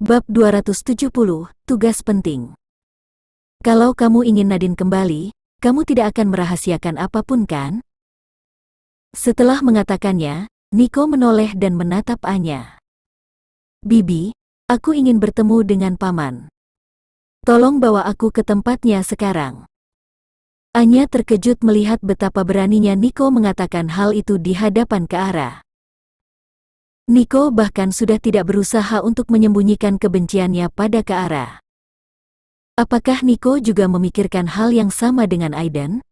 Bab 270, Tugas Penting Kalau kamu ingin Nadine kembali, kamu tidak akan merahasiakan apapun kan? Setelah mengatakannya, Niko menoleh dan menatap Anya. Bibi, aku ingin bertemu dengan Paman. Tolong bawa aku ke tempatnya sekarang. Anya terkejut melihat betapa beraninya Niko mengatakan hal itu di hadapan ke arah. Niko bahkan sudah tidak berusaha untuk menyembunyikan kebenciannya pada Kaara. Apakah Niko juga memikirkan hal yang sama dengan Aiden?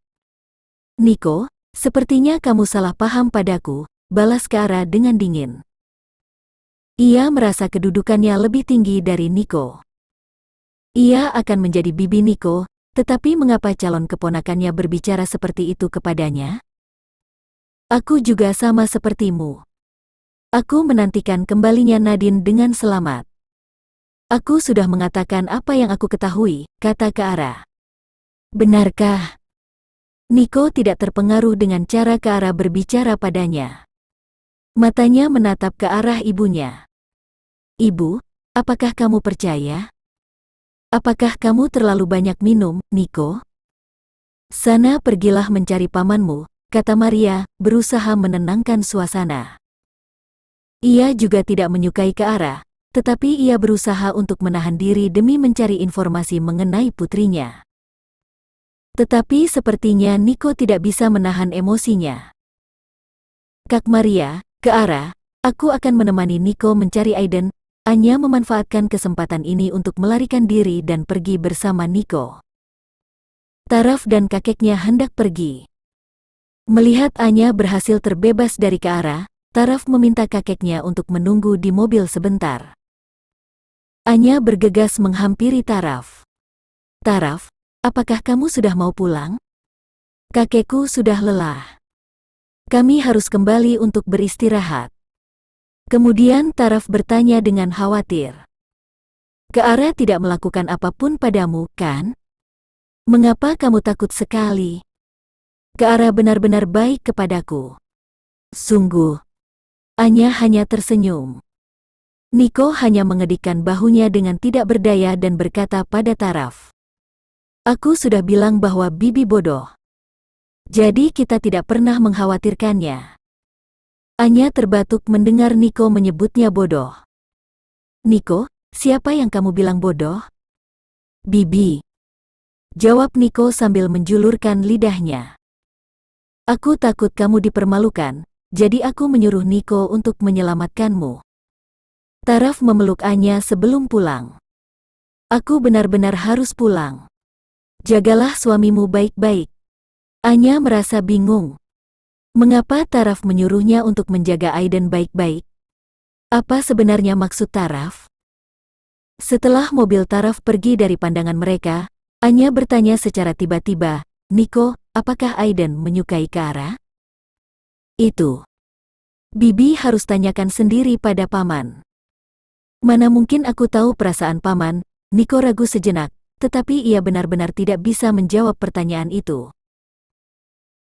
Niko, sepertinya kamu salah paham padaku, balas Kaara dengan dingin. Ia merasa kedudukannya lebih tinggi dari Niko. Ia akan menjadi bibi Niko, tetapi mengapa calon keponakannya berbicara seperti itu kepadanya? Aku juga sama sepertimu. Aku menantikan kembalinya Nadine dengan selamat. Aku sudah mengatakan apa yang aku ketahui, kata Keara. Benarkah? Niko tidak terpengaruh dengan cara Keara berbicara padanya. Matanya menatap ke arah ibunya. Ibu, apakah kamu percaya? Apakah kamu terlalu banyak minum, Niko? Sana pergilah mencari pamanmu, kata Maria, berusaha menenangkan suasana. Ia juga tidak menyukai ke arah, tetapi ia berusaha untuk menahan diri demi mencari informasi mengenai putrinya. Tetapi sepertinya Niko tidak bisa menahan emosinya. Kak Maria, ke arah, aku akan menemani Niko mencari Aiden. Anya memanfaatkan kesempatan ini untuk melarikan diri dan pergi bersama Niko. Taraf dan kakeknya hendak pergi. Melihat Anya berhasil terbebas dari Keara, Taraf meminta kakeknya untuk menunggu di mobil sebentar. Anya bergegas menghampiri Taraf. Taraf, apakah kamu sudah mau pulang? Kakekku sudah lelah. Kami harus kembali untuk beristirahat. Kemudian Taraf bertanya dengan khawatir. Keara tidak melakukan apapun padamu, kan? Mengapa kamu takut sekali? Keara benar-benar baik kepadaku. Sungguh, Anya hanya tersenyum. Niko hanya mengedikan bahunya dengan tidak berdaya dan berkata pada Taraf. Aku sudah bilang bahwa Bibi bodoh. Jadi kita tidak pernah mengkhawatirkannya. Anya terbatuk mendengar Niko menyebutnya bodoh. Niko, siapa yang kamu bilang bodoh? Bibi. Jawab Niko sambil menjulurkan lidahnya. Aku takut kamu dipermalukan, jadi aku menyuruh Niko untuk menyelamatkanmu. Taraf memeluk Anya sebelum pulang. Aku benar-benar harus pulang. Jagalah suamimu baik-baik. Anya merasa bingung. Mengapa Taraf menyuruhnya untuk menjaga Aiden baik-baik? Apa sebenarnya maksud Taraf? Setelah mobil Taraf pergi dari pandangan mereka, Anya bertanya secara tiba-tiba, Niko, apakah Aiden menyukai Kara? itu? Bibi harus tanyakan sendiri pada paman. Mana mungkin aku tahu perasaan paman, Niko ragu sejenak, tetapi ia benar-benar tidak bisa menjawab pertanyaan itu.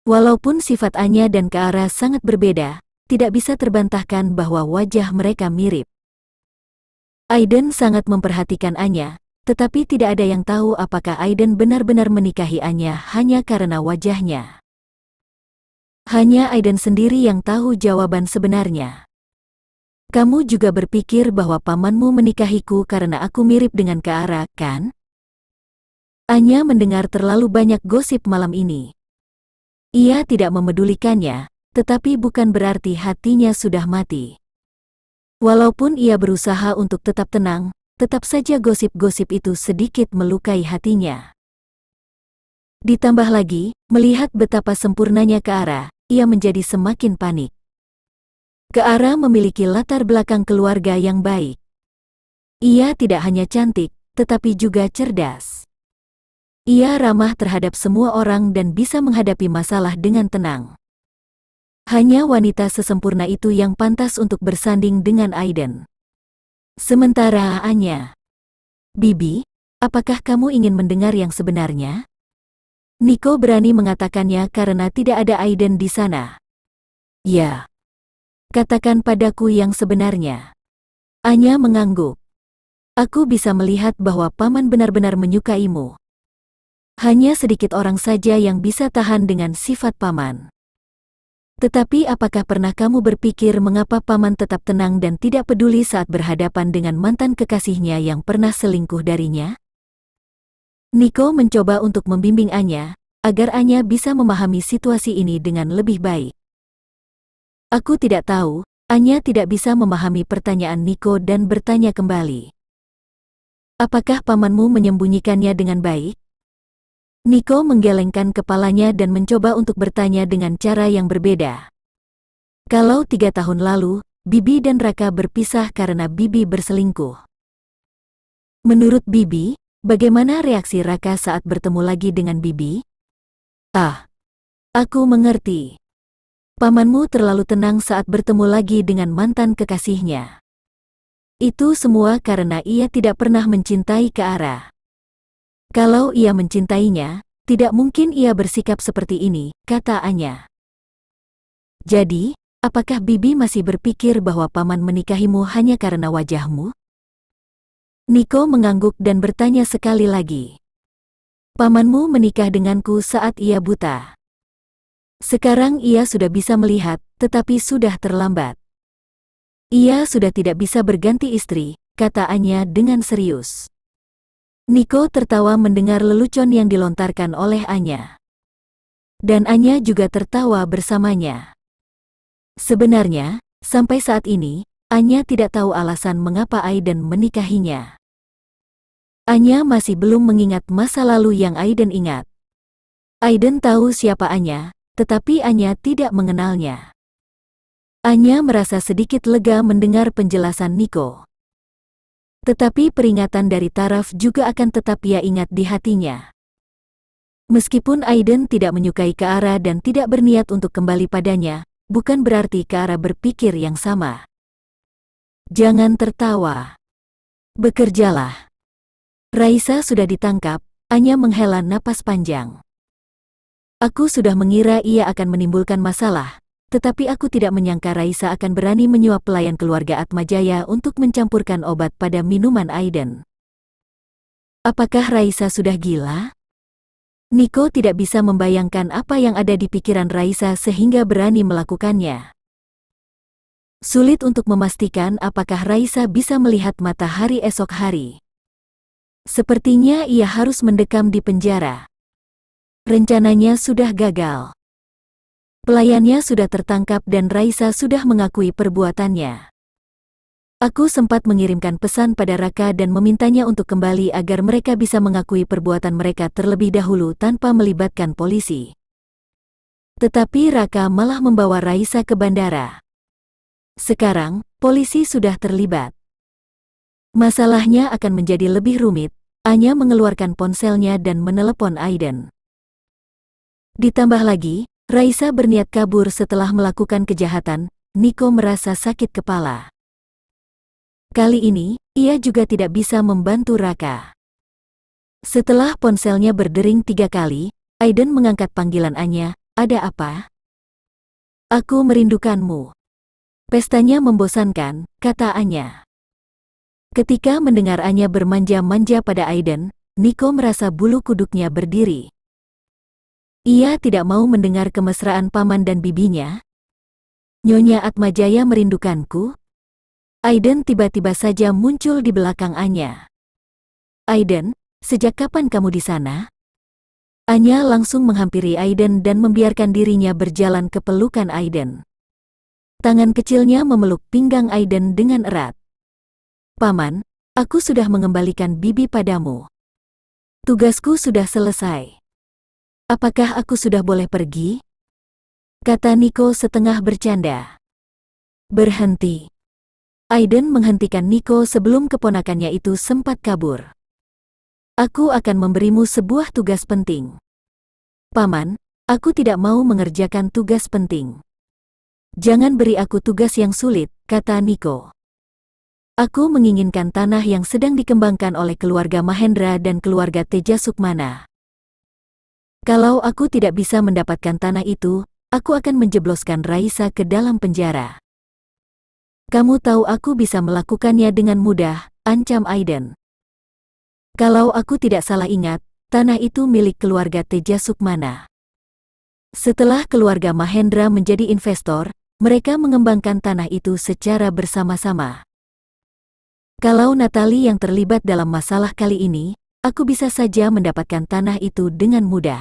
Walaupun sifat Anya dan Kaara sangat berbeda, tidak bisa terbantahkan bahwa wajah mereka mirip. Aiden sangat memperhatikan Anya, tetapi tidak ada yang tahu apakah Aiden benar-benar menikahi Anya hanya karena wajahnya. Hanya Aiden sendiri yang tahu jawaban sebenarnya. Kamu juga berpikir bahwa pamanmu menikahiku karena aku mirip dengan Kaara, kan? Anya mendengar terlalu banyak gosip malam ini. Ia tidak memedulikannya, tetapi bukan berarti hatinya sudah mati. Walaupun ia berusaha untuk tetap tenang, tetap saja gosip-gosip itu sedikit melukai hatinya. Ditambah lagi, melihat betapa sempurnanya Kaara, ia menjadi semakin panik. Keara memiliki latar belakang keluarga yang baik. Ia tidak hanya cantik, tetapi juga cerdas. Ia ramah terhadap semua orang dan bisa menghadapi masalah dengan tenang. Hanya wanita sesempurna itu yang pantas untuk bersanding dengan Aiden. Sementara Anya, Bibi, apakah kamu ingin mendengar yang sebenarnya? Niko berani mengatakannya karena tidak ada Aiden di sana. Ya. Katakan padaku yang sebenarnya. Anya mengangguk. Aku bisa melihat bahwa paman benar-benar menyukaimu. Hanya sedikit orang saja yang bisa tahan dengan sifat paman. Tetapi apakah pernah kamu berpikir mengapa paman tetap tenang dan tidak peduli saat berhadapan dengan mantan kekasihnya yang pernah selingkuh darinya? Niko mencoba untuk membimbing Anya, agar Anya bisa memahami situasi ini dengan lebih baik. Aku tidak tahu, Anya tidak bisa memahami pertanyaan Niko dan bertanya kembali. Apakah pamanmu menyembunyikannya dengan baik? Niko menggelengkan kepalanya dan mencoba untuk bertanya dengan cara yang berbeda. Kalau tiga tahun lalu, Bibi dan Raka berpisah karena Bibi berselingkuh. Menurut Bibi, Bagaimana reaksi Raka saat bertemu lagi dengan Bibi? Ah, aku mengerti. Pamanmu terlalu tenang saat bertemu lagi dengan mantan kekasihnya. Itu semua karena ia tidak pernah mencintai Kaara. Kalau ia mencintainya, tidak mungkin ia bersikap seperti ini, kata Anya. Jadi, apakah Bibi masih berpikir bahwa paman menikahimu hanya karena wajahmu? Niko mengangguk dan bertanya sekali lagi. Pamanmu menikah denganku saat ia buta. Sekarang ia sudah bisa melihat, tetapi sudah terlambat. Ia sudah tidak bisa berganti istri, kata Anya dengan serius. Niko tertawa mendengar lelucon yang dilontarkan oleh Anya. Dan Anya juga tertawa bersamanya. Sebenarnya, sampai saat ini, Anya tidak tahu alasan mengapa Aiden menikahinya. Anya masih belum mengingat masa lalu yang Aiden ingat. Aiden tahu siapa Anya, tetapi Anya tidak mengenalnya. Anya merasa sedikit lega mendengar penjelasan Nico. Tetapi peringatan dari Taraf juga akan tetap ia ingat di hatinya. Meskipun Aiden tidak menyukai Kaara dan tidak berniat untuk kembali padanya, bukan berarti Kaara berpikir yang sama. Jangan tertawa. Bekerjalah. Raisa sudah ditangkap, Anya menghela napas panjang. Aku sudah mengira ia akan menimbulkan masalah, tetapi aku tidak menyangka Raisa akan berani menyuap pelayan keluarga Atmajaya untuk mencampurkan obat pada minuman Aiden. Apakah Raisa sudah gila? Niko tidak bisa membayangkan apa yang ada di pikiran Raisa sehingga berani melakukannya. Sulit untuk memastikan apakah Raisa bisa melihat matahari esok hari. Sepertinya ia harus mendekam di penjara. Rencananya sudah gagal. Pelayannya sudah tertangkap dan Raisa sudah mengakui perbuatannya. Aku sempat mengirimkan pesan pada Raka dan memintanya untuk kembali agar mereka bisa mengakui perbuatan mereka terlebih dahulu tanpa melibatkan polisi. Tetapi Raka malah membawa Raisa ke bandara. Sekarang, polisi sudah terlibat. Masalahnya akan menjadi lebih rumit, Anya mengeluarkan ponselnya dan menelepon Aiden. Ditambah lagi, Raisa berniat kabur setelah melakukan kejahatan, Niko merasa sakit kepala. Kali ini, ia juga tidak bisa membantu Raka. Setelah ponselnya berdering tiga kali, Aiden mengangkat panggilan Anya, ada apa? Aku merindukanmu. Pestanya membosankan, kata Anya. Ketika mendengar Anya bermanja-manja pada Aiden, Niko merasa bulu kuduknya berdiri. Ia tidak mau mendengar kemesraan paman dan bibinya. Nyonya Atmajaya merindukanku. Aiden tiba-tiba saja muncul di belakang Anya. Aiden, sejak kapan kamu di sana? Anya langsung menghampiri Aiden dan membiarkan dirinya berjalan ke pelukan Aiden. Tangan kecilnya memeluk pinggang Aiden dengan erat. Paman, aku sudah mengembalikan bibi padamu. Tugasku sudah selesai. Apakah aku sudah boleh pergi? Kata Niko setengah bercanda. Berhenti. Aiden menghentikan Niko sebelum keponakannya itu sempat kabur. Aku akan memberimu sebuah tugas penting. Paman, aku tidak mau mengerjakan tugas penting. Jangan beri aku tugas yang sulit, kata Niko. Aku menginginkan tanah yang sedang dikembangkan oleh keluarga Mahendra dan keluarga Teja Sukmana. Kalau aku tidak bisa mendapatkan tanah itu, aku akan menjebloskan Raisa ke dalam penjara. Kamu tahu aku bisa melakukannya dengan mudah, ancam Aiden. Kalau aku tidak salah ingat, tanah itu milik keluarga Teja Sukmana. Setelah keluarga Mahendra menjadi investor, mereka mengembangkan tanah itu secara bersama-sama. Kalau Natali yang terlibat dalam masalah kali ini, aku bisa saja mendapatkan tanah itu dengan mudah.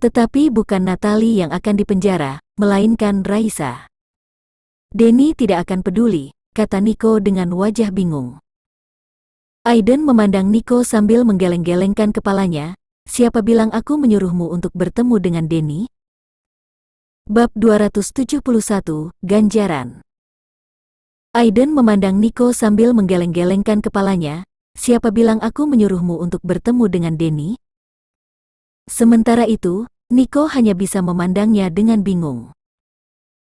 Tetapi bukan Natali yang akan dipenjara, melainkan Raisa. Denny tidak akan peduli, kata Nico dengan wajah bingung. Aiden memandang Nico sambil menggeleng-gelengkan kepalanya, siapa bilang aku menyuruhmu untuk bertemu dengan Denny? Bab 271, Ganjaran Aiden memandang Nico sambil menggeleng-gelengkan kepalanya, siapa bilang aku menyuruhmu untuk bertemu dengan Denny? Sementara itu, Nico hanya bisa memandangnya dengan bingung.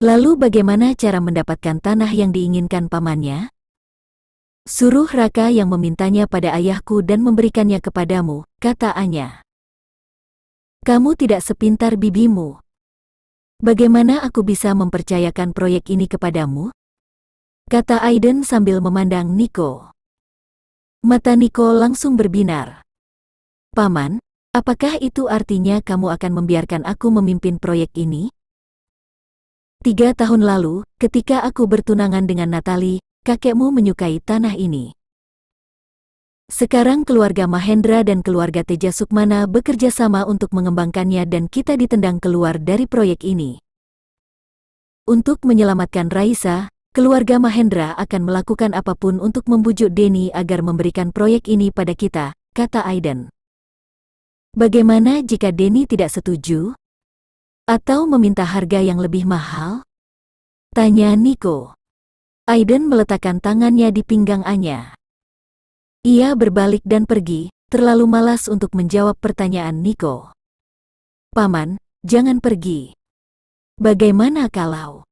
Lalu bagaimana cara mendapatkan tanah yang diinginkan pamannya? Suruh Raka yang memintanya pada ayahku dan memberikannya kepadamu, kata Anya. Kamu tidak sepintar bibimu, Bagaimana aku bisa mempercayakan proyek ini kepadamu? Kata Aiden sambil memandang Nico. Mata Nico langsung berbinar. Paman, apakah itu artinya kamu akan membiarkan aku memimpin proyek ini? Tiga tahun lalu, ketika aku bertunangan dengan Natalie, kakekmu menyukai tanah ini. Sekarang keluarga Mahendra dan keluarga Teja Sukmana bekerja sama untuk mengembangkannya dan kita ditendang keluar dari proyek ini. Untuk menyelamatkan Raisa, keluarga Mahendra akan melakukan apapun untuk membujuk Denny agar memberikan proyek ini pada kita, kata Aiden. Bagaimana jika Denny tidak setuju? Atau meminta harga yang lebih mahal? Tanya Nico. Aiden meletakkan tangannya di pinggang Anya. Ia berbalik dan pergi, terlalu malas untuk menjawab pertanyaan Niko. Paman, jangan pergi. Bagaimana kalau?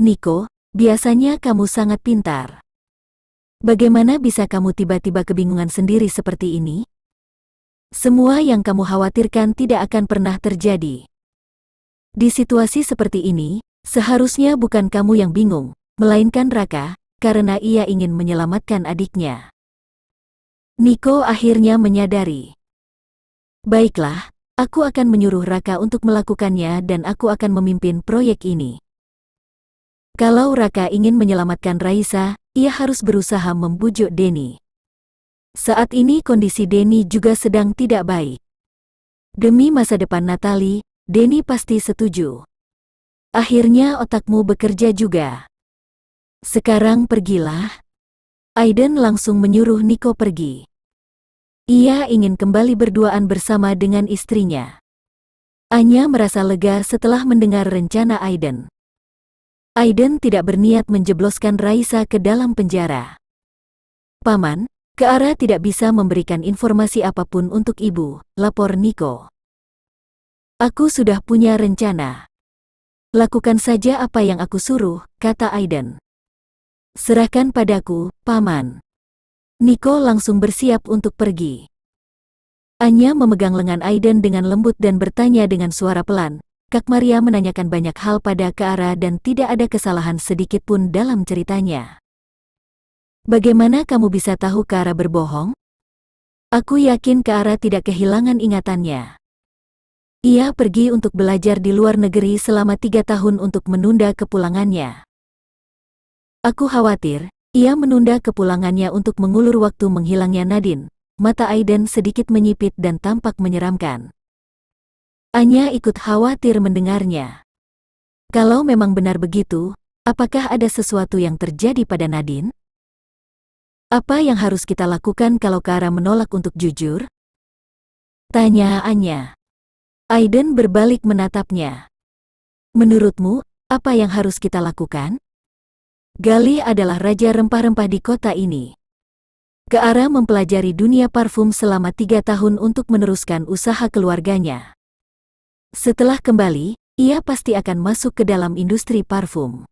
Niko, biasanya kamu sangat pintar. Bagaimana bisa kamu tiba-tiba kebingungan sendiri seperti ini? Semua yang kamu khawatirkan tidak akan pernah terjadi. Di situasi seperti ini, seharusnya bukan kamu yang bingung, melainkan Raka, karena ia ingin menyelamatkan adiknya. Niko akhirnya menyadari. Baiklah, aku akan menyuruh Raka untuk melakukannya dan aku akan memimpin proyek ini. Kalau Raka ingin menyelamatkan Raisa, ia harus berusaha membujuk Denny. Saat ini kondisi Denny juga sedang tidak baik. Demi masa depan Natali, Denny pasti setuju. Akhirnya otakmu bekerja juga. Sekarang pergilah, Aiden langsung menyuruh Niko pergi. Ia ingin kembali berduaan bersama dengan istrinya. Anya merasa lega setelah mendengar rencana Aiden. Aiden tidak berniat menjebloskan Raisa ke dalam penjara. Paman, Keara tidak bisa memberikan informasi apapun untuk ibu, lapor Niko. Aku sudah punya rencana. Lakukan saja apa yang aku suruh, kata Aiden. Serahkan padaku, Paman. Niko langsung bersiap untuk pergi. Anya memegang lengan Aiden dengan lembut dan bertanya dengan suara pelan. Kak Maria menanyakan banyak hal pada Kaara dan tidak ada kesalahan sedikit pun dalam ceritanya. Bagaimana kamu bisa tahu Kaara berbohong? Aku yakin Kaara tidak kehilangan ingatannya. Ia pergi untuk belajar di luar negeri selama tiga tahun untuk menunda kepulangannya. Aku khawatir, ia menunda kepulangannya untuk mengulur waktu menghilangnya Nadine. Mata Aiden sedikit menyipit dan tampak menyeramkan. Anya ikut khawatir mendengarnya. Kalau memang benar begitu, apakah ada sesuatu yang terjadi pada Nadine? Apa yang harus kita lakukan kalau Kara menolak untuk jujur? Tanya Anya. Aiden berbalik menatapnya. Menurutmu, apa yang harus kita lakukan? Gali adalah raja rempah-rempah di kota ini. Keara mempelajari dunia parfum selama tiga tahun untuk meneruskan usaha keluarganya. Setelah kembali, ia pasti akan masuk ke dalam industri parfum.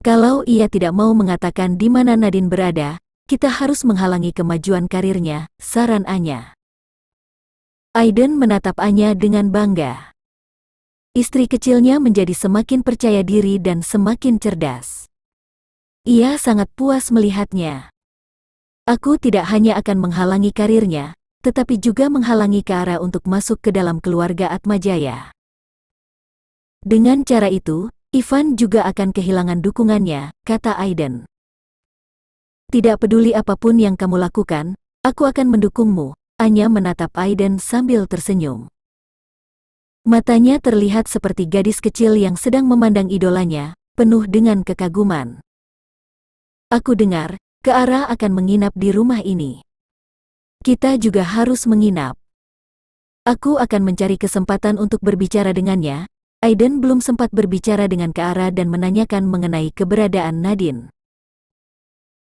Kalau ia tidak mau mengatakan di mana Nadine berada, kita harus menghalangi kemajuan karirnya, saran Anya. Aiden menatap Anya dengan bangga. Istri kecilnya menjadi semakin percaya diri dan semakin cerdas. Ia sangat puas melihatnya. Aku tidak hanya akan menghalangi karirnya, tetapi juga menghalangi ke arah untuk masuk ke dalam keluarga Atmajaya. Dengan cara itu, Ivan juga akan kehilangan dukungannya, kata Aiden. Tidak peduli apapun yang kamu lakukan, aku akan mendukungmu, Anya menatap Aiden sambil tersenyum. Matanya terlihat seperti gadis kecil yang sedang memandang idolanya, penuh dengan kekaguman. Aku dengar, Keara akan menginap di rumah ini. Kita juga harus menginap. Aku akan mencari kesempatan untuk berbicara dengannya. Aiden belum sempat berbicara dengan Keara dan menanyakan mengenai keberadaan Nadine.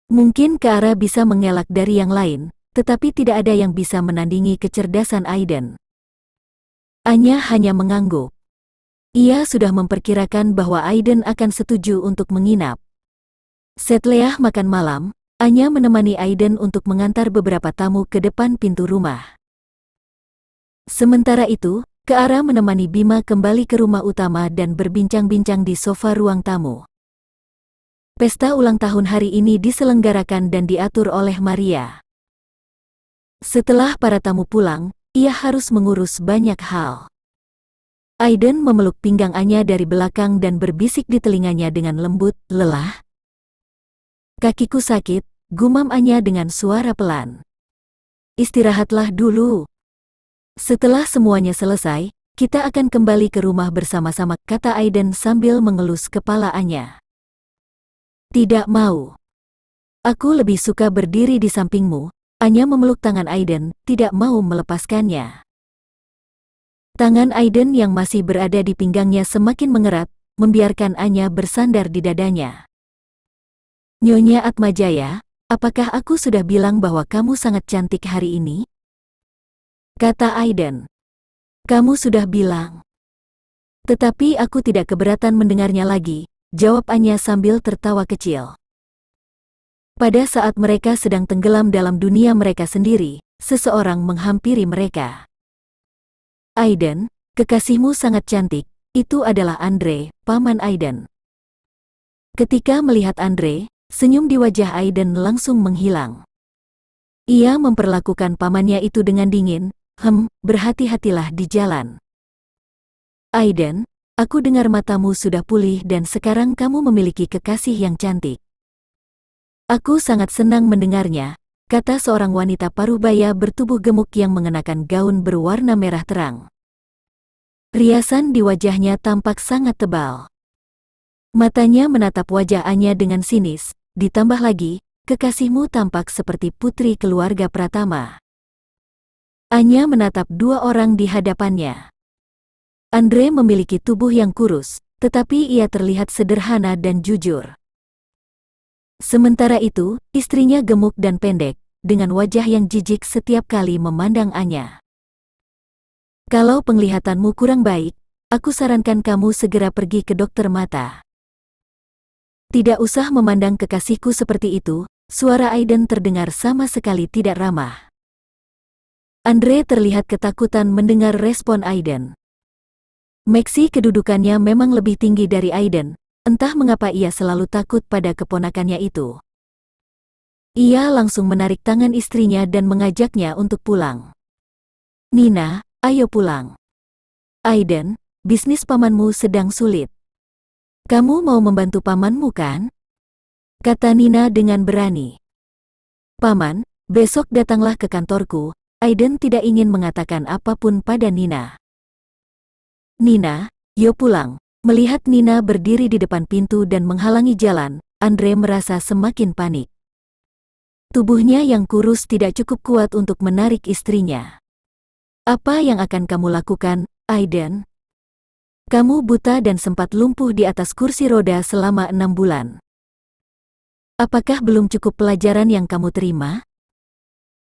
Mungkin Keara bisa mengelak dari yang lain, tetapi tidak ada yang bisa menandingi kecerdasan Aiden. Anya hanya mengangguk. Ia sudah memperkirakan bahwa Aiden akan setuju untuk menginap. Setelah makan malam, Anya menemani Aiden untuk mengantar beberapa tamu ke depan pintu rumah. Sementara itu, Keara menemani Bima kembali ke rumah utama dan berbincang-bincang di sofa ruang tamu. Pesta ulang tahun hari ini diselenggarakan dan diatur oleh Maria. Setelah para tamu pulang, ia harus mengurus banyak hal. Aiden memeluk pinggang Anya dari belakang dan berbisik di telinganya dengan lembut, lelah, Kakiku sakit, gumam Anya dengan suara pelan. Istirahatlah dulu. Setelah semuanya selesai, kita akan kembali ke rumah bersama-sama, kata Aiden sambil mengelus kepala Anya. Tidak mau. Aku lebih suka berdiri di sampingmu, Anya memeluk tangan Aiden, tidak mau melepaskannya. Tangan Aiden yang masih berada di pinggangnya semakin mengerat, membiarkan Anya bersandar di dadanya. Nyonya Atmajaya, apakah aku sudah bilang bahwa kamu sangat cantik hari ini? Kata Aiden. Kamu sudah bilang. Tetapi aku tidak keberatan mendengarnya lagi, jawab Anya sambil tertawa kecil. Pada saat mereka sedang tenggelam dalam dunia mereka sendiri, seseorang menghampiri mereka. Aiden, kekasihmu sangat cantik, itu adalah Andre, paman Aiden. Ketika melihat Andre, Senyum di wajah Aiden langsung menghilang. Ia memperlakukan pamannya itu dengan dingin, hem, berhati-hatilah di jalan. Aiden, aku dengar matamu sudah pulih dan sekarang kamu memiliki kekasih yang cantik. Aku sangat senang mendengarnya, kata seorang wanita paruh baya bertubuh gemuk yang mengenakan gaun berwarna merah terang. Riasan di wajahnya tampak sangat tebal. Matanya menatap wajah Anya dengan sinis, Ditambah lagi, kekasihmu tampak seperti putri keluarga Pratama. Anya menatap dua orang di hadapannya. Andre memiliki tubuh yang kurus, tetapi ia terlihat sederhana dan jujur. Sementara itu, istrinya gemuk dan pendek, dengan wajah yang jijik setiap kali memandang Anya. Kalau penglihatanmu kurang baik, aku sarankan kamu segera pergi ke dokter mata. Tidak usah memandang kekasihku seperti itu, suara Aiden terdengar sama sekali tidak ramah. Andre terlihat ketakutan mendengar respon Aiden. Maxi kedudukannya memang lebih tinggi dari Aiden, entah mengapa ia selalu takut pada keponakannya itu. Ia langsung menarik tangan istrinya dan mengajaknya untuk pulang. Nina, ayo pulang. Aiden, bisnis pamanmu sedang sulit. Kamu mau membantu pamanmu kan? Kata Nina dengan berani. Paman, besok datanglah ke kantorku. Aiden tidak ingin mengatakan apapun pada Nina. Nina, yo pulang. Melihat Nina berdiri di depan pintu dan menghalangi jalan, Andre merasa semakin panik. Tubuhnya yang kurus tidak cukup kuat untuk menarik istrinya. Apa yang akan kamu lakukan, Aiden? Kamu buta dan sempat lumpuh di atas kursi roda selama enam bulan. Apakah belum cukup pelajaran yang kamu terima?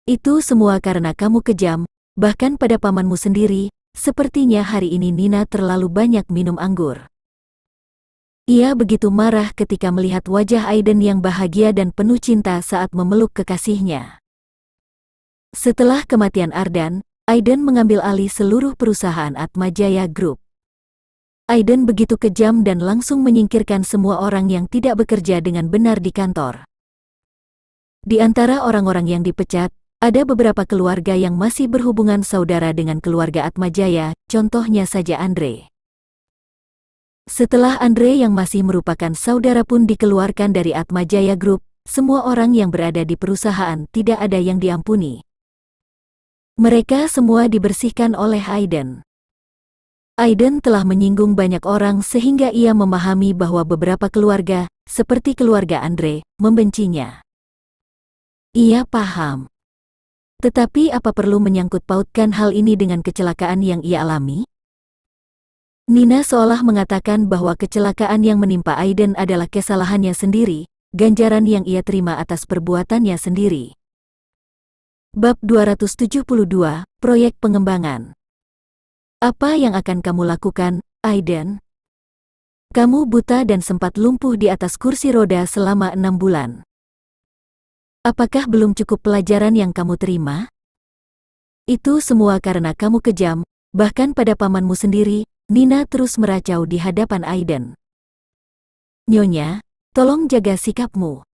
Itu semua karena kamu kejam, bahkan pada pamanmu sendiri, sepertinya hari ini Nina terlalu banyak minum anggur. Ia begitu marah ketika melihat wajah Aiden yang bahagia dan penuh cinta saat memeluk kekasihnya. Setelah kematian Ardan, Aiden mengambil alih seluruh perusahaan Atmajaya Group. Aiden begitu kejam dan langsung menyingkirkan semua orang yang tidak bekerja dengan benar di kantor. Di antara orang-orang yang dipecat, ada beberapa keluarga yang masih berhubungan saudara dengan keluarga Atmajaya, contohnya saja Andre. Setelah Andre yang masih merupakan saudara pun dikeluarkan dari Atmajaya Group, semua orang yang berada di perusahaan tidak ada yang diampuni. Mereka semua dibersihkan oleh Aiden. Aiden telah menyinggung banyak orang sehingga ia memahami bahwa beberapa keluarga, seperti keluarga Andre, membencinya. Ia paham. Tetapi apa perlu menyangkut pautkan hal ini dengan kecelakaan yang ia alami? Nina seolah mengatakan bahwa kecelakaan yang menimpa Aiden adalah kesalahannya sendiri, ganjaran yang ia terima atas perbuatannya sendiri. Bab 272, Proyek Pengembangan apa yang akan kamu lakukan, Aiden? Kamu buta dan sempat lumpuh di atas kursi roda selama enam bulan. Apakah belum cukup pelajaran yang kamu terima? Itu semua karena kamu kejam, bahkan pada pamanmu sendiri, Nina terus meracau di hadapan Aiden. Nyonya, tolong jaga sikapmu.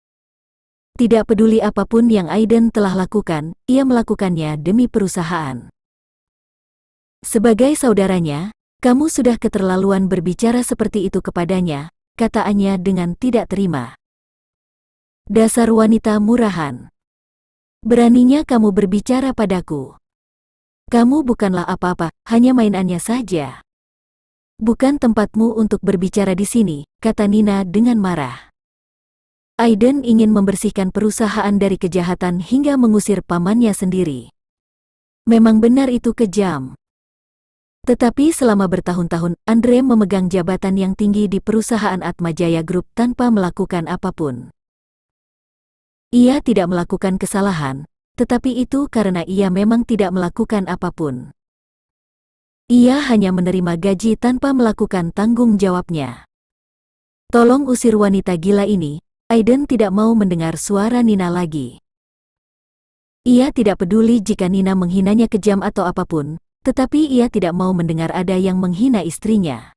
Tidak peduli apapun yang Aiden telah lakukan, ia melakukannya demi perusahaan. Sebagai saudaranya, kamu sudah keterlaluan berbicara seperti itu kepadanya, kata Anya dengan tidak terima. Dasar wanita murahan. Beraninya kamu berbicara padaku. Kamu bukanlah apa-apa, hanya mainannya saja. Bukan tempatmu untuk berbicara di sini, kata Nina dengan marah. Aiden ingin membersihkan perusahaan dari kejahatan hingga mengusir pamannya sendiri. Memang benar itu kejam. Tetapi selama bertahun-tahun, Andre memegang jabatan yang tinggi di perusahaan Atmajaya Group tanpa melakukan apapun. Ia tidak melakukan kesalahan, tetapi itu karena ia memang tidak melakukan apapun. Ia hanya menerima gaji tanpa melakukan tanggung jawabnya. Tolong usir wanita gila ini, Aiden tidak mau mendengar suara Nina lagi. Ia tidak peduli jika Nina menghinanya kejam atau apapun, tetapi ia tidak mau mendengar ada yang menghina istrinya.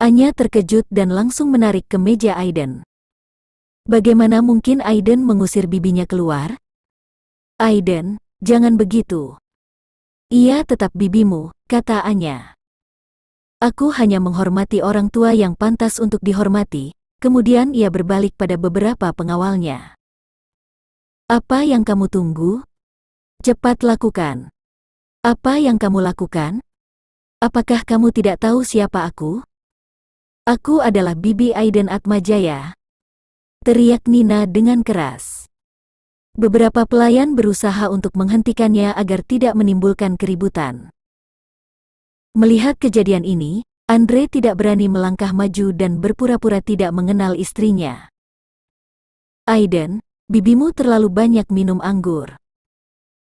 Anya terkejut dan langsung menarik ke meja Aiden. Bagaimana mungkin Aiden mengusir bibinya keluar? Aiden, jangan begitu. Ia tetap bibimu, kata Anya. Aku hanya menghormati orang tua yang pantas untuk dihormati, kemudian ia berbalik pada beberapa pengawalnya. Apa yang kamu tunggu? Cepat lakukan. Apa yang kamu lakukan? Apakah kamu tidak tahu siapa aku? Aku adalah Bibi Aiden Atmajaya. Teriak Nina dengan keras. Beberapa pelayan berusaha untuk menghentikannya agar tidak menimbulkan keributan. Melihat kejadian ini, Andre tidak berani melangkah maju dan berpura-pura tidak mengenal istrinya. Aiden, bibimu terlalu banyak minum anggur.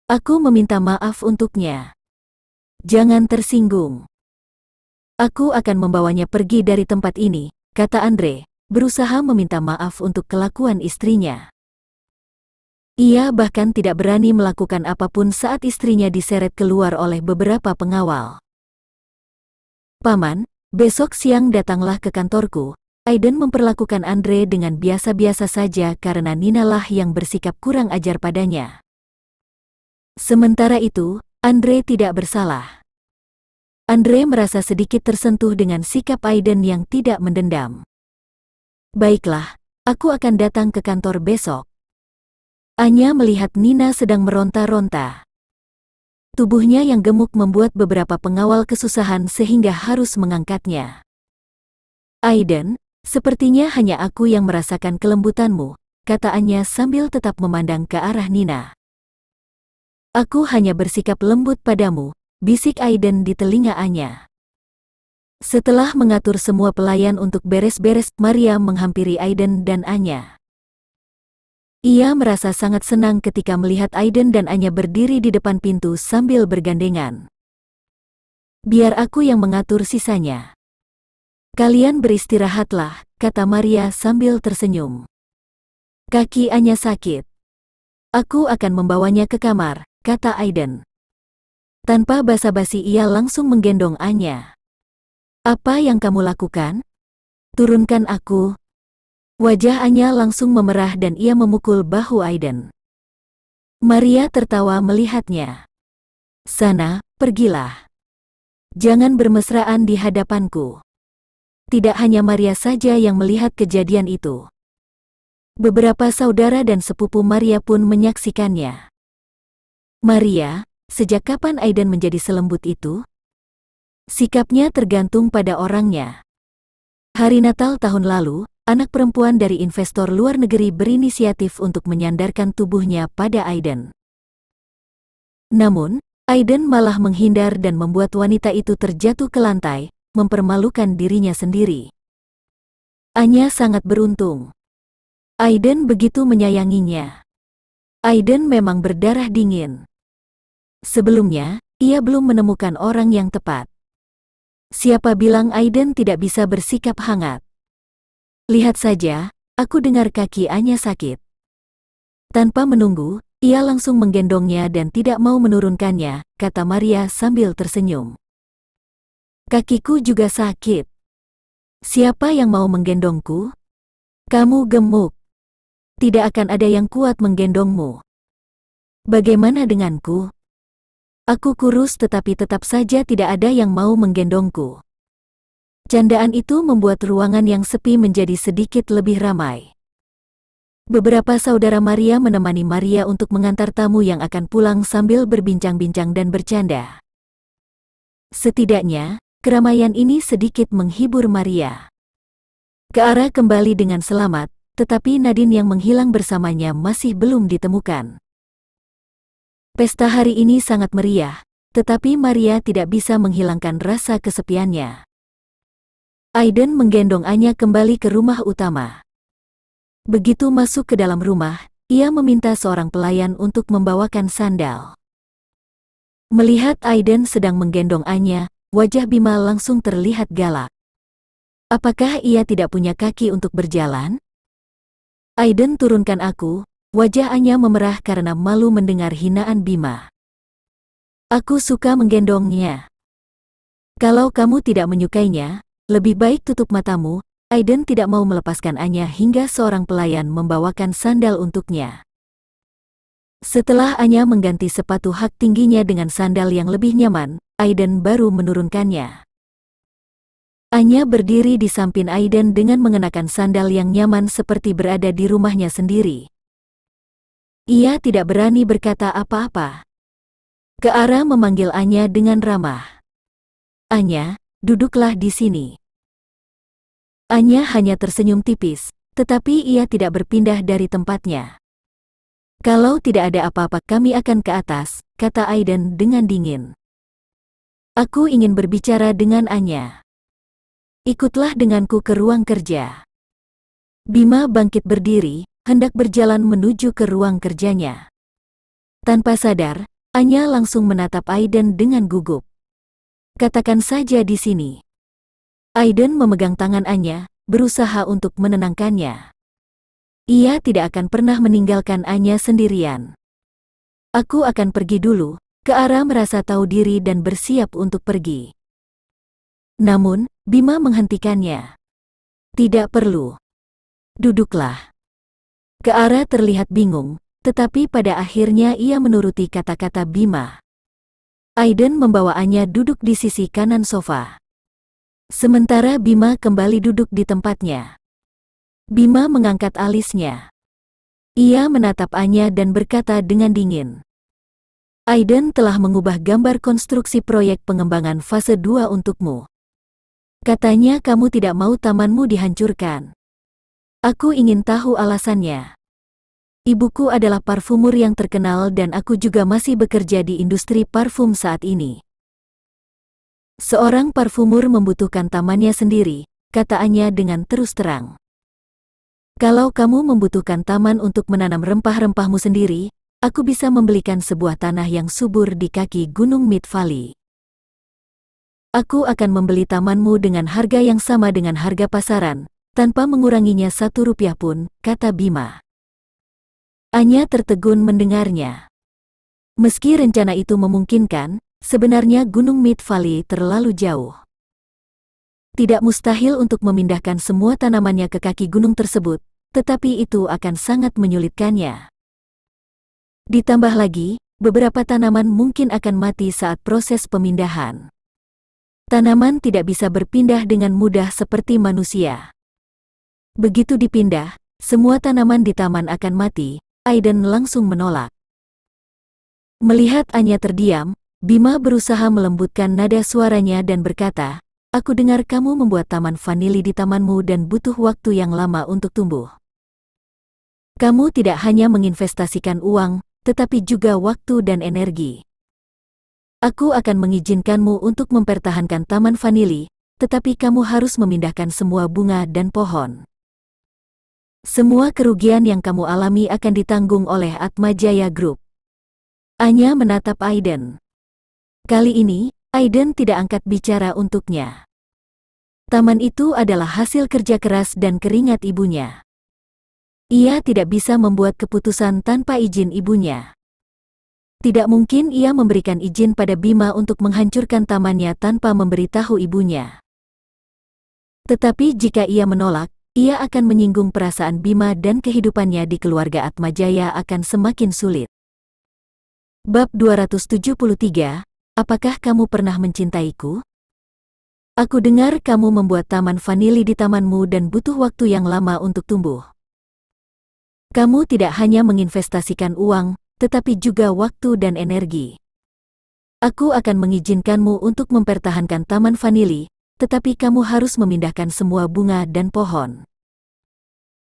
Aku meminta maaf untuknya. Jangan tersinggung. Aku akan membawanya pergi dari tempat ini, kata Andre, berusaha meminta maaf untuk kelakuan istrinya. Ia bahkan tidak berani melakukan apapun saat istrinya diseret keluar oleh beberapa pengawal. Paman, besok siang datanglah ke kantorku. Aiden memperlakukan Andre dengan biasa-biasa saja karena Nina lah yang bersikap kurang ajar padanya. Sementara itu, Andre tidak bersalah. Andre merasa sedikit tersentuh dengan sikap Aiden yang tidak mendendam. Baiklah, aku akan datang ke kantor besok. Anya melihat Nina sedang meronta-ronta. Tubuhnya yang gemuk membuat beberapa pengawal kesusahan sehingga harus mengangkatnya. Aiden, sepertinya hanya aku yang merasakan kelembutanmu, kata Anya sambil tetap memandang ke arah Nina. Aku hanya bersikap lembut padamu, bisik Aiden di telinga Anya. Setelah mengatur semua pelayan untuk beres-beres, Maria menghampiri Aiden dan Anya. Ia merasa sangat senang ketika melihat Aiden dan Anya berdiri di depan pintu sambil bergandengan. Biar aku yang mengatur sisanya. Kalian beristirahatlah, kata Maria sambil tersenyum. Kaki Anya sakit. Aku akan membawanya ke kamar, kata Aiden. Tanpa basa-basi ia langsung menggendong Anya. Apa yang kamu lakukan? Turunkan aku. Wajah Anya langsung memerah dan ia memukul bahu Aiden. Maria tertawa melihatnya. Sana, pergilah. Jangan bermesraan di hadapanku. Tidak hanya Maria saja yang melihat kejadian itu. Beberapa saudara dan sepupu Maria pun menyaksikannya. Maria, sejak kapan Aiden menjadi selembut itu? Sikapnya tergantung pada orangnya. Hari Natal tahun lalu, anak perempuan dari investor luar negeri berinisiatif untuk menyandarkan tubuhnya pada Aiden. Namun, Aiden malah menghindar dan membuat wanita itu terjatuh ke lantai, mempermalukan dirinya sendiri. Anya sangat beruntung. Aiden begitu menyayanginya. Aiden memang berdarah dingin. Sebelumnya, ia belum menemukan orang yang tepat. Siapa bilang Aiden tidak bisa bersikap hangat? Lihat saja, aku dengar kaki Anya sakit. Tanpa menunggu, ia langsung menggendongnya dan tidak mau menurunkannya, kata Maria sambil tersenyum. Kakiku juga sakit. Siapa yang mau menggendongku? Kamu gemuk. Tidak akan ada yang kuat menggendongmu. Bagaimana denganku? Aku kurus tetapi tetap saja tidak ada yang mau menggendongku. Candaan itu membuat ruangan yang sepi menjadi sedikit lebih ramai. Beberapa saudara Maria menemani Maria untuk mengantar tamu yang akan pulang sambil berbincang-bincang dan bercanda. Setidaknya, keramaian ini sedikit menghibur Maria. Ke arah kembali dengan selamat, tetapi Nadine yang menghilang bersamanya masih belum ditemukan. Pesta hari ini sangat meriah, tetapi Maria tidak bisa menghilangkan rasa kesepiannya. Aiden menggendong Anya kembali ke rumah utama. Begitu masuk ke dalam rumah, ia meminta seorang pelayan untuk membawakan sandal. Melihat Aiden sedang menggendong Anya, wajah Bima langsung terlihat galak. Apakah ia tidak punya kaki untuk berjalan? Aiden turunkan aku, Wajah Anya memerah karena malu mendengar hinaan Bima. Aku suka menggendongnya. Kalau kamu tidak menyukainya, lebih baik tutup matamu. Aiden tidak mau melepaskan Anya hingga seorang pelayan membawakan sandal untuknya. Setelah Anya mengganti sepatu hak tingginya dengan sandal yang lebih nyaman, Aiden baru menurunkannya. Anya berdiri di samping Aiden dengan mengenakan sandal yang nyaman seperti berada di rumahnya sendiri. Ia tidak berani berkata apa-apa. Keara memanggil Anya dengan ramah. Anya, duduklah di sini. Anya hanya tersenyum tipis, tetapi ia tidak berpindah dari tempatnya. Kalau tidak ada apa-apa kami akan ke atas, kata Aiden dengan dingin. Aku ingin berbicara dengan Anya. Ikutlah denganku ke ruang kerja. Bima bangkit berdiri, hendak berjalan menuju ke ruang kerjanya. Tanpa sadar, Anya langsung menatap Aiden dengan gugup. Katakan saja di sini. Aiden memegang tangan Anya, berusaha untuk menenangkannya. Ia tidak akan pernah meninggalkan Anya sendirian. Aku akan pergi dulu, Ke arah merasa tahu diri dan bersiap untuk pergi. Namun, Bima menghentikannya. Tidak perlu. Duduklah. Keara terlihat bingung, tetapi pada akhirnya ia menuruti kata-kata Bima. Aiden membawaannya duduk di sisi kanan sofa. Sementara Bima kembali duduk di tempatnya. Bima mengangkat alisnya. Ia menatap Anya dan berkata dengan dingin. Aiden telah mengubah gambar konstruksi proyek pengembangan fase 2 untukmu. Katanya kamu tidak mau tamanmu dihancurkan. Aku ingin tahu alasannya. Ibuku adalah parfumur yang terkenal dan aku juga masih bekerja di industri parfum saat ini. Seorang parfumur membutuhkan tamannya sendiri, kataannya dengan terus terang. Kalau kamu membutuhkan taman untuk menanam rempah-rempahmu sendiri, aku bisa membelikan sebuah tanah yang subur di kaki Gunung Mid Valley. Aku akan membeli tamanmu dengan harga yang sama dengan harga pasaran, tanpa menguranginya satu rupiah pun, kata Bima. Anya tertegun mendengarnya. Meski rencana itu memungkinkan, sebenarnya Gunung Mid Valley terlalu jauh. Tidak mustahil untuk memindahkan semua tanamannya ke kaki gunung tersebut, tetapi itu akan sangat menyulitkannya. Ditambah lagi, beberapa tanaman mungkin akan mati saat proses pemindahan. Tanaman tidak bisa berpindah dengan mudah seperti manusia. Begitu dipindah, semua tanaman di taman akan mati, Aiden langsung menolak. Melihat Anya terdiam, Bima berusaha melembutkan nada suaranya dan berkata, Aku dengar kamu membuat taman vanili di tamanmu dan butuh waktu yang lama untuk tumbuh. Kamu tidak hanya menginvestasikan uang, tetapi juga waktu dan energi. Aku akan mengizinkanmu untuk mempertahankan taman vanili, tetapi kamu harus memindahkan semua bunga dan pohon. Semua kerugian yang kamu alami akan ditanggung oleh Atma Jaya Group. Anya menatap Aiden. Kali ini, Aiden tidak angkat bicara untuknya. Taman itu adalah hasil kerja keras dan keringat ibunya. Ia tidak bisa membuat keputusan tanpa izin ibunya. Tidak mungkin ia memberikan izin pada Bima untuk menghancurkan tamannya tanpa memberitahu ibunya. Tetapi jika ia menolak, ia akan menyinggung perasaan Bima dan kehidupannya di keluarga Atmajaya akan semakin sulit. Bab 273, Apakah kamu pernah mencintaiku? Aku dengar kamu membuat taman vanili di tamanmu dan butuh waktu yang lama untuk tumbuh. Kamu tidak hanya menginvestasikan uang, tetapi juga waktu dan energi. Aku akan mengizinkanmu untuk mempertahankan taman vanili, tetapi kamu harus memindahkan semua bunga dan pohon.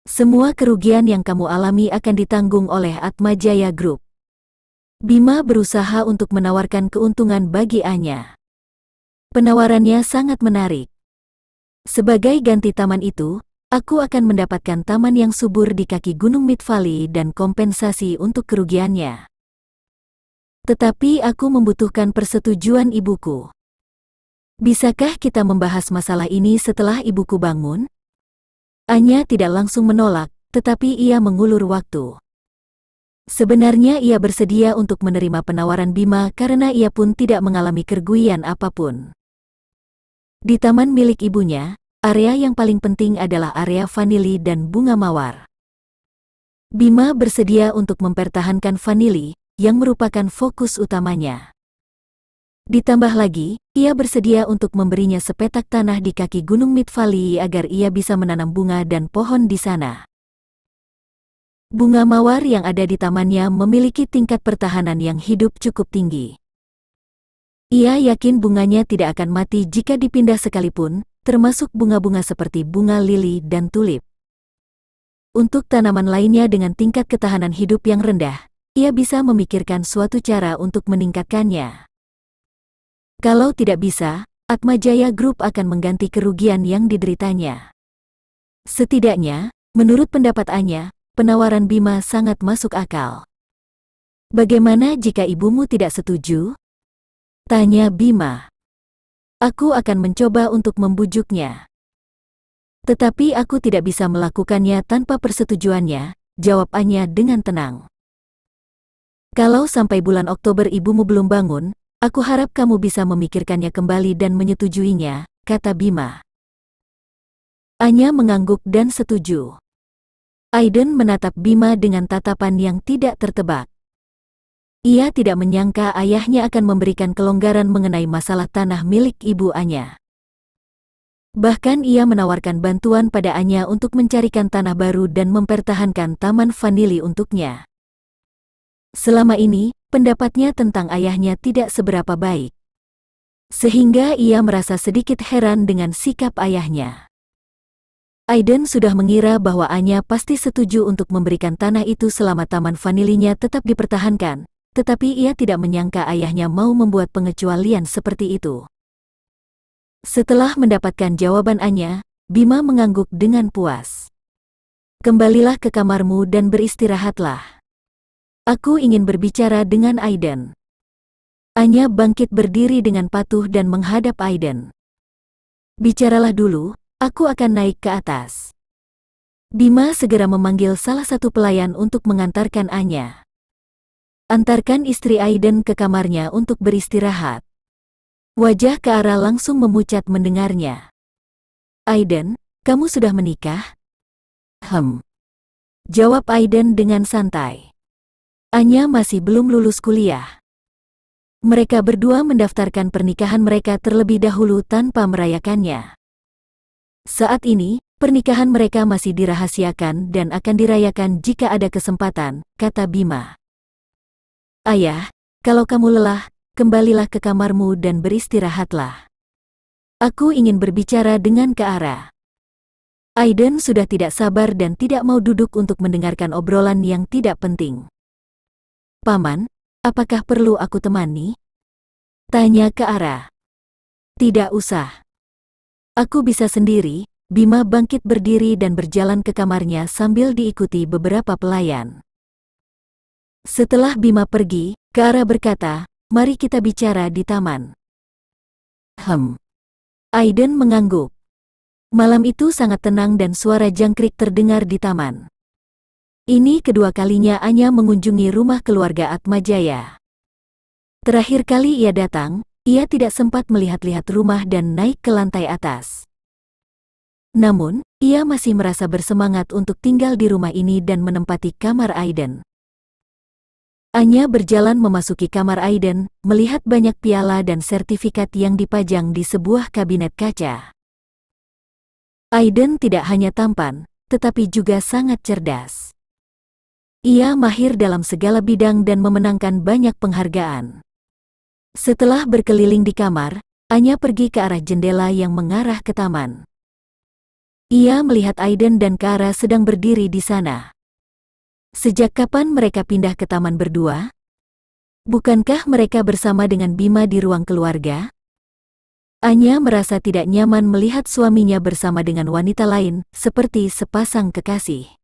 Semua kerugian yang kamu alami akan ditanggung oleh Atma Jaya Group. Bima berusaha untuk menawarkan keuntungan bagi Anya. Penawarannya sangat menarik. Sebagai ganti taman itu, aku akan mendapatkan taman yang subur di kaki Gunung Mitvali dan kompensasi untuk kerugiannya. Tetapi aku membutuhkan persetujuan ibuku. Bisakah kita membahas masalah ini setelah ibuku bangun? Anya tidak langsung menolak, tetapi ia mengulur waktu. Sebenarnya ia bersedia untuk menerima penawaran Bima karena ia pun tidak mengalami kerguian apapun. Di taman milik ibunya, area yang paling penting adalah area vanili dan bunga mawar. Bima bersedia untuk mempertahankan vanili, yang merupakan fokus utamanya. Ditambah lagi, ia bersedia untuk memberinya sepetak tanah di kaki Gunung Mitvali agar ia bisa menanam bunga dan pohon di sana. Bunga mawar yang ada di tamannya memiliki tingkat pertahanan yang hidup cukup tinggi. Ia yakin bunganya tidak akan mati jika dipindah sekalipun, termasuk bunga-bunga seperti bunga lili dan tulip. Untuk tanaman lainnya dengan tingkat ketahanan hidup yang rendah, ia bisa memikirkan suatu cara untuk meningkatkannya. Kalau tidak bisa, Atma Jaya Group akan mengganti kerugian yang dideritanya. Setidaknya, menurut pendapat Anya, penawaran Bima sangat masuk akal. Bagaimana jika ibumu tidak setuju? Tanya Bima. Aku akan mencoba untuk membujuknya. Tetapi aku tidak bisa melakukannya tanpa persetujuannya, jawab Anya dengan tenang. Kalau sampai bulan Oktober ibumu belum bangun, Aku harap kamu bisa memikirkannya kembali dan menyetujuinya, kata Bima. Anya mengangguk dan setuju. Aiden menatap Bima dengan tatapan yang tidak tertebak. Ia tidak menyangka ayahnya akan memberikan kelonggaran mengenai masalah tanah milik ibu Anya. Bahkan ia menawarkan bantuan pada Anya untuk mencarikan tanah baru dan mempertahankan Taman Vanili untuknya. Selama ini, pendapatnya tentang ayahnya tidak seberapa baik. Sehingga ia merasa sedikit heran dengan sikap ayahnya. Aiden sudah mengira bahwa Anya pasti setuju untuk memberikan tanah itu selama taman vanilinya tetap dipertahankan, tetapi ia tidak menyangka ayahnya mau membuat pengecualian seperti itu. Setelah mendapatkan jawaban Anya, Bima mengangguk dengan puas. Kembalilah ke kamarmu dan beristirahatlah. Aku ingin berbicara dengan Aiden. Anya bangkit berdiri dengan patuh dan menghadap Aiden. Bicaralah dulu, aku akan naik ke atas. Bima segera memanggil salah satu pelayan untuk mengantarkan Anya. Antarkan istri Aiden ke kamarnya untuk beristirahat. Wajah ke arah langsung memucat mendengarnya. Aiden, kamu sudah menikah? Hem. Jawab Aiden dengan santai. Anya masih belum lulus kuliah. Mereka berdua mendaftarkan pernikahan mereka terlebih dahulu tanpa merayakannya. Saat ini, pernikahan mereka masih dirahasiakan dan akan dirayakan jika ada kesempatan, kata Bima. Ayah, kalau kamu lelah, kembalilah ke kamarmu dan beristirahatlah. Aku ingin berbicara dengan Kaara. Aiden sudah tidak sabar dan tidak mau duduk untuk mendengarkan obrolan yang tidak penting. Paman, apakah perlu aku temani? Tanya ke arah. Tidak usah. Aku bisa sendiri, Bima bangkit berdiri dan berjalan ke kamarnya sambil diikuti beberapa pelayan. Setelah Bima pergi, Kara berkata, mari kita bicara di taman. Hem. Aiden mengangguk. Malam itu sangat tenang dan suara jangkrik terdengar di taman. Ini kedua kalinya Anya mengunjungi rumah keluarga Atmajaya. Terakhir kali ia datang, ia tidak sempat melihat-lihat rumah dan naik ke lantai atas. Namun, ia masih merasa bersemangat untuk tinggal di rumah ini dan menempati kamar Aiden. Anya berjalan memasuki kamar Aiden, melihat banyak piala dan sertifikat yang dipajang di sebuah kabinet kaca. Aiden tidak hanya tampan, tetapi juga sangat cerdas. Ia mahir dalam segala bidang dan memenangkan banyak penghargaan. Setelah berkeliling di kamar, Anya pergi ke arah jendela yang mengarah ke taman. Ia melihat Aiden dan Kara sedang berdiri di sana. Sejak kapan mereka pindah ke taman berdua? Bukankah mereka bersama dengan Bima di ruang keluarga? Anya merasa tidak nyaman melihat suaminya bersama dengan wanita lain, seperti sepasang kekasih.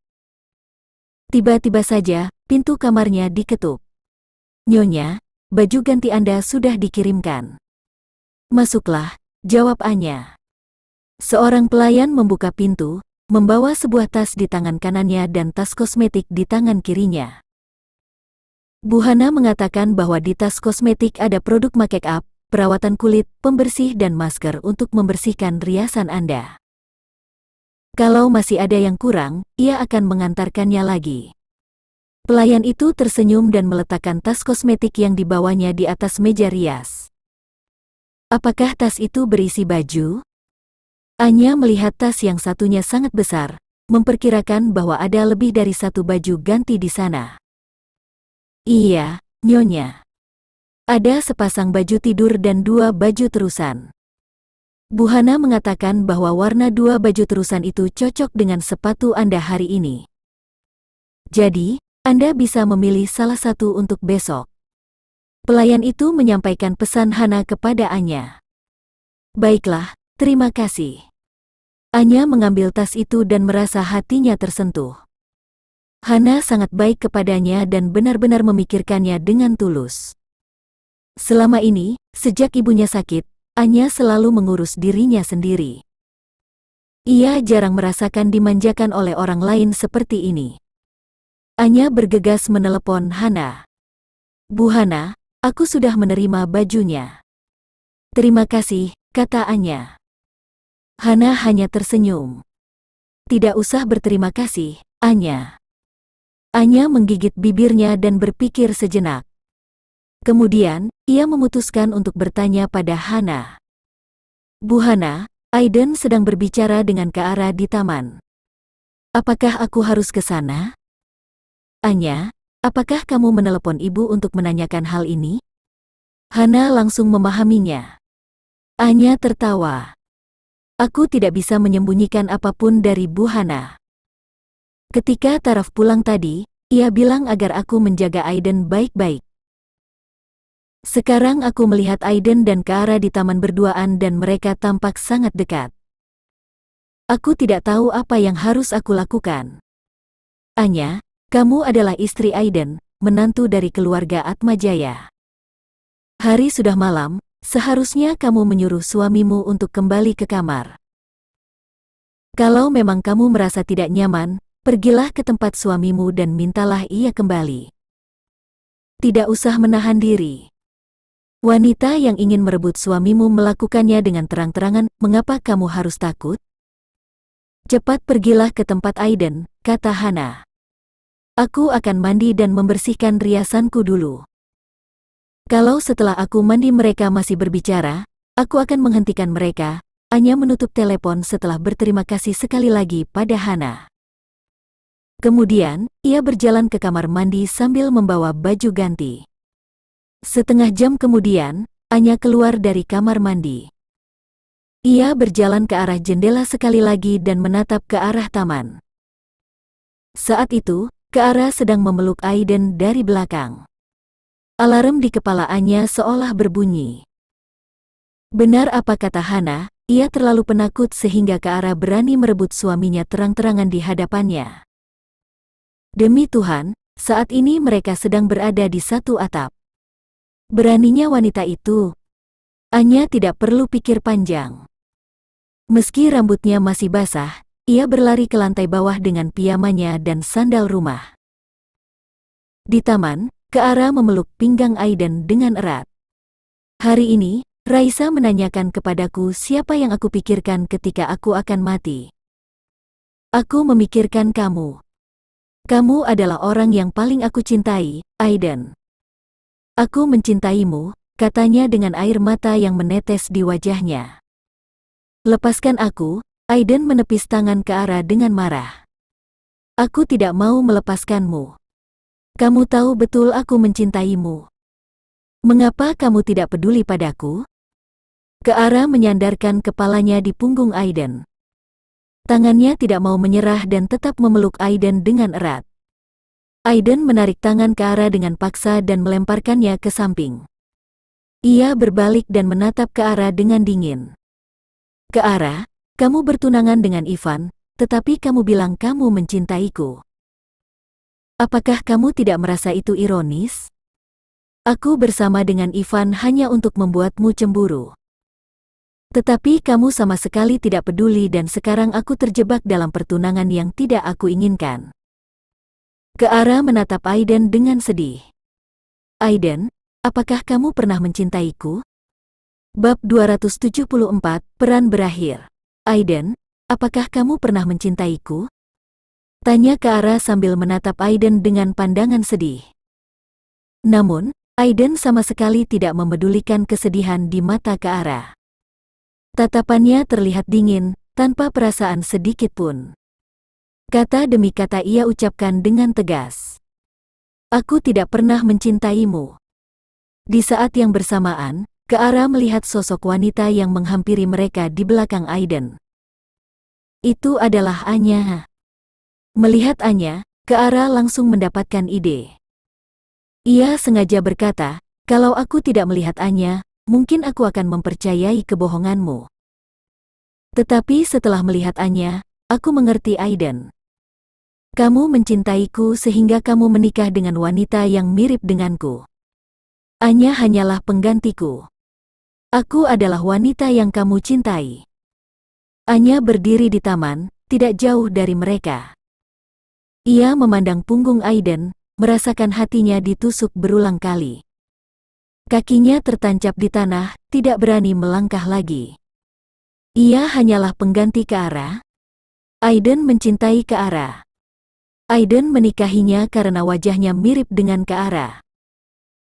Tiba-tiba saja, pintu kamarnya diketuk. Nyonya, baju ganti Anda sudah dikirimkan. Masuklah, jawab Anya. Seorang pelayan membuka pintu, membawa sebuah tas di tangan kanannya dan tas kosmetik di tangan kirinya. Bu Hana mengatakan bahwa di tas kosmetik ada produk make up, perawatan kulit, pembersih dan masker untuk membersihkan riasan Anda. Kalau masih ada yang kurang, ia akan mengantarkannya lagi. Pelayan itu tersenyum dan meletakkan tas kosmetik yang dibawanya di atas meja rias. Apakah tas itu berisi baju? Anya melihat tas yang satunya sangat besar, memperkirakan bahwa ada lebih dari satu baju ganti di sana. Iya, Nyonya. Ada sepasang baju tidur dan dua baju terusan. Bu Hana mengatakan bahwa warna dua baju terusan itu cocok dengan sepatu Anda hari ini. Jadi, Anda bisa memilih salah satu untuk besok. Pelayan itu menyampaikan pesan Hana kepada Anya. Baiklah, terima kasih. Anya mengambil tas itu dan merasa hatinya tersentuh. Hana sangat baik kepadanya dan benar-benar memikirkannya dengan tulus. Selama ini, sejak ibunya sakit, Anya selalu mengurus dirinya sendiri. Ia jarang merasakan dimanjakan oleh orang lain seperti ini. Anya bergegas menelepon Hana. Bu Hana, aku sudah menerima bajunya. Terima kasih, kata Anya. Hana hanya tersenyum. Tidak usah berterima kasih, Anya. Anya menggigit bibirnya dan berpikir sejenak. Kemudian, ia memutuskan untuk bertanya pada Hana. Bu Hana, Aiden sedang berbicara dengan Kaara di taman. Apakah aku harus ke sana? Anya, apakah kamu menelepon ibu untuk menanyakan hal ini? Hana langsung memahaminya. Anya tertawa. Aku tidak bisa menyembunyikan apapun dari Bu Hana. Ketika Taraf pulang tadi, ia bilang agar aku menjaga Aiden baik-baik. Sekarang aku melihat Aiden dan Kara di taman berduaan dan mereka tampak sangat dekat. Aku tidak tahu apa yang harus aku lakukan. Anya, kamu adalah istri Aiden, menantu dari keluarga Atmajaya. Hari sudah malam, seharusnya kamu menyuruh suamimu untuk kembali ke kamar. Kalau memang kamu merasa tidak nyaman, pergilah ke tempat suamimu dan mintalah ia kembali. Tidak usah menahan diri. Wanita yang ingin merebut suamimu melakukannya dengan terang-terangan, mengapa kamu harus takut? Cepat pergilah ke tempat Aiden, kata Hana. Aku akan mandi dan membersihkan riasanku dulu. Kalau setelah aku mandi mereka masih berbicara, aku akan menghentikan mereka, Anya menutup telepon setelah berterima kasih sekali lagi pada Hana. Kemudian, ia berjalan ke kamar mandi sambil membawa baju ganti. Setengah jam kemudian, Anya keluar dari kamar mandi. Ia berjalan ke arah jendela sekali lagi dan menatap ke arah taman. Saat itu, Keara sedang memeluk Aiden dari belakang. Alarm di kepala Anya seolah berbunyi. Benar apa kata Hana, ia terlalu penakut sehingga Keara berani merebut suaminya terang-terangan di hadapannya. Demi Tuhan, saat ini mereka sedang berada di satu atap. Beraninya wanita itu. Anya tidak perlu pikir panjang. Meski rambutnya masih basah, ia berlari ke lantai bawah dengan piyamanya dan sandal rumah. Di taman, ke arah memeluk pinggang Aiden dengan erat. Hari ini, Raisa menanyakan kepadaku siapa yang aku pikirkan ketika aku akan mati. Aku memikirkan kamu. Kamu adalah orang yang paling aku cintai, Aiden. Aku mencintaimu, katanya dengan air mata yang menetes di wajahnya. Lepaskan aku, Aiden menepis tangan ke arah dengan marah. Aku tidak mau melepaskanmu. Kamu tahu betul aku mencintaimu. Mengapa kamu tidak peduli padaku? Keara menyandarkan kepalanya di punggung Aiden. Tangannya tidak mau menyerah dan tetap memeluk Aiden dengan erat. Aiden menarik tangan ke arah dengan paksa dan melemparkannya ke samping. Ia berbalik dan menatap ke arah dengan dingin. Ke arah, kamu bertunangan dengan Ivan, tetapi kamu bilang kamu mencintaiku. Apakah kamu tidak merasa itu ironis? Aku bersama dengan Ivan hanya untuk membuatmu cemburu. Tetapi kamu sama sekali tidak peduli dan sekarang aku terjebak dalam pertunangan yang tidak aku inginkan. Keara menatap Aiden dengan sedih. Aiden, apakah kamu pernah mencintaiku? Bab 274, Peran Berakhir. Aiden, apakah kamu pernah mencintaiku? Tanya Keara sambil menatap Aiden dengan pandangan sedih. Namun, Aiden sama sekali tidak memedulikan kesedihan di mata Keara. Tatapannya terlihat dingin, tanpa perasaan sedikit pun. Kata demi kata ia ucapkan dengan tegas. Aku tidak pernah mencintaimu. Di saat yang bersamaan, Keara melihat sosok wanita yang menghampiri mereka di belakang Aiden. Itu adalah Anya. Melihat Anya, Keara langsung mendapatkan ide. Ia sengaja berkata, kalau aku tidak melihat Anya, mungkin aku akan mempercayai kebohonganmu. Tetapi setelah melihat Anya, aku mengerti Aiden. Kamu mencintaiku sehingga kamu menikah dengan wanita yang mirip denganku. Anya hanyalah penggantiku. Aku adalah wanita yang kamu cintai. Anya berdiri di taman, tidak jauh dari mereka. Ia memandang punggung Aiden, merasakan hatinya ditusuk berulang kali. Kakinya tertancap di tanah, tidak berani melangkah lagi. Ia hanyalah pengganti Keara. Aiden mencintai Keara. Aiden menikahinya karena wajahnya mirip dengan Kaara.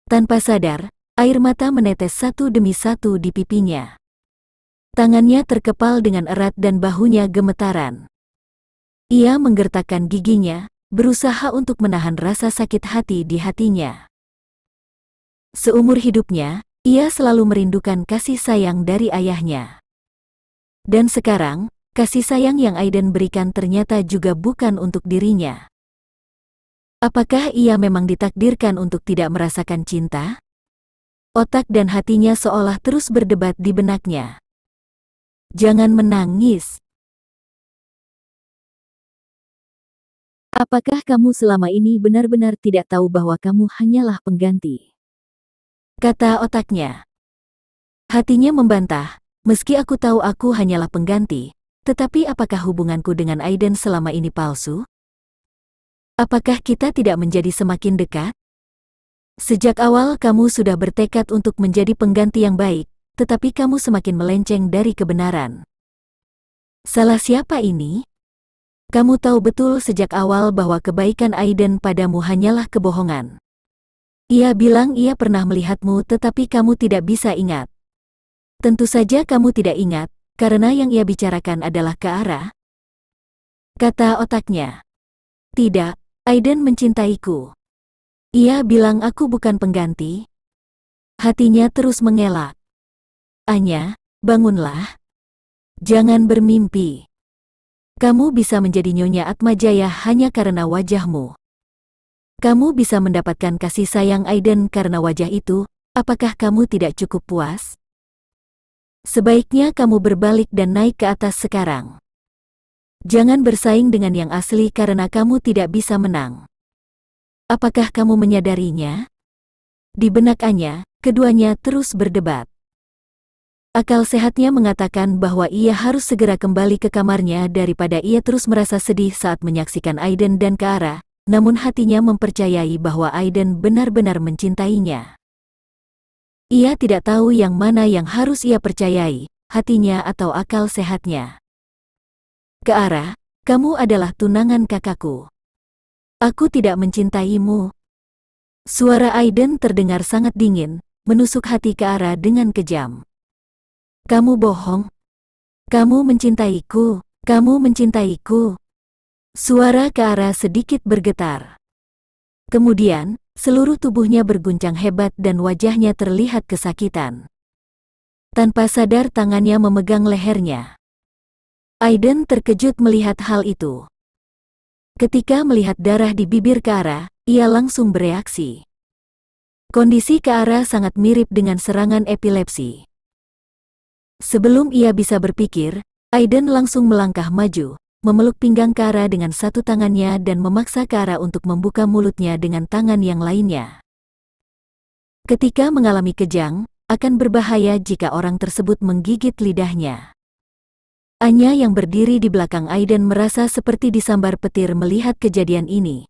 Tanpa sadar, air mata menetes satu demi satu di pipinya. Tangannya terkepal dengan erat dan bahunya gemetaran. Ia menggertakkan giginya, berusaha untuk menahan rasa sakit hati di hatinya. Seumur hidupnya, ia selalu merindukan kasih sayang dari ayahnya. Dan sekarang, kasih sayang yang Aiden berikan ternyata juga bukan untuk dirinya. Apakah ia memang ditakdirkan untuk tidak merasakan cinta? Otak dan hatinya seolah terus berdebat di benaknya. Jangan menangis. Apakah kamu selama ini benar-benar tidak tahu bahwa kamu hanyalah pengganti? Kata otaknya. Hatinya membantah, meski aku tahu aku hanyalah pengganti, tetapi apakah hubunganku dengan Aiden selama ini palsu? Apakah kita tidak menjadi semakin dekat? Sejak awal kamu sudah bertekad untuk menjadi pengganti yang baik, tetapi kamu semakin melenceng dari kebenaran. Salah siapa ini? Kamu tahu betul sejak awal bahwa kebaikan Aiden padamu hanyalah kebohongan. Ia bilang ia pernah melihatmu tetapi kamu tidak bisa ingat. Tentu saja kamu tidak ingat, karena yang ia bicarakan adalah ke arah. Kata otaknya. Tidak, Aiden mencintaiku. Ia bilang aku bukan pengganti. Hatinya terus mengelak. Anya, bangunlah. Jangan bermimpi. Kamu bisa menjadi Nyonya Atmajaya hanya karena wajahmu. Kamu bisa mendapatkan kasih sayang Aiden karena wajah itu, apakah kamu tidak cukup puas? Sebaiknya kamu berbalik dan naik ke atas sekarang. Jangan bersaing dengan yang asli karena kamu tidak bisa menang. Apakah kamu menyadarinya? Di benak Anya, keduanya terus berdebat. Akal sehatnya mengatakan bahwa ia harus segera kembali ke kamarnya daripada ia terus merasa sedih saat menyaksikan Aiden dan Kara. namun hatinya mempercayai bahwa Aiden benar-benar mencintainya. Ia tidak tahu yang mana yang harus ia percayai, hatinya atau akal sehatnya. Ke arah, kamu adalah tunangan kakakku. Aku tidak mencintaimu. Suara Aiden terdengar sangat dingin, menusuk hati ke arah dengan kejam. Kamu bohong. Kamu mencintaiku. Kamu mencintaiku. Suara ke arah sedikit bergetar. Kemudian, seluruh tubuhnya berguncang hebat dan wajahnya terlihat kesakitan. Tanpa sadar tangannya memegang lehernya. Aiden terkejut melihat hal itu. Ketika melihat darah di bibir Kara, ia langsung bereaksi. Kondisi Kara sangat mirip dengan serangan epilepsi. Sebelum ia bisa berpikir, Aiden langsung melangkah maju, memeluk pinggang Kara dengan satu tangannya dan memaksa Kara untuk membuka mulutnya dengan tangan yang lainnya. Ketika mengalami kejang, akan berbahaya jika orang tersebut menggigit lidahnya. Anya yang berdiri di belakang Aiden merasa seperti disambar petir melihat kejadian ini.